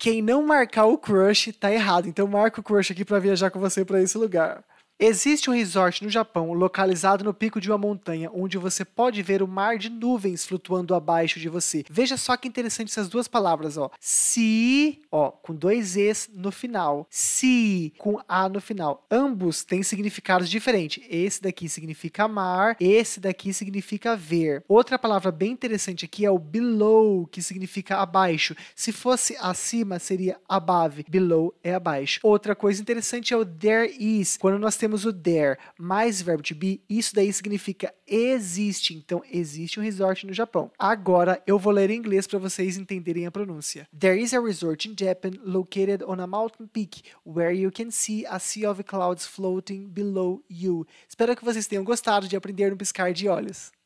Quem não marcar o crush tá errado. Então marca o crush aqui para viajar com você para esse lugar. Existe um resort no Japão localizado no pico de uma montanha, onde você pode ver o mar de nuvens flutuando abaixo de você. Veja só que interessante essas duas palavras, ó. Si, ó, com dois es no final. Si, com a no final. Ambos têm significados diferentes. Esse daqui significa mar, esse daqui significa ver. Outra palavra bem interessante aqui é o below, que significa abaixo. Se fosse acima, seria above. Below é abaixo. Outra coisa interessante é o there is. Quando nós temos temos o there mais verbo to be, isso daí significa existe. Então, existe um resort no Japão. Agora, eu vou ler em inglês para vocês entenderem a pronúncia. There is a resort in Japan located on a mountain peak where you can see a sea of clouds floating below you. Espero que vocês tenham gostado de aprender no piscar de olhos.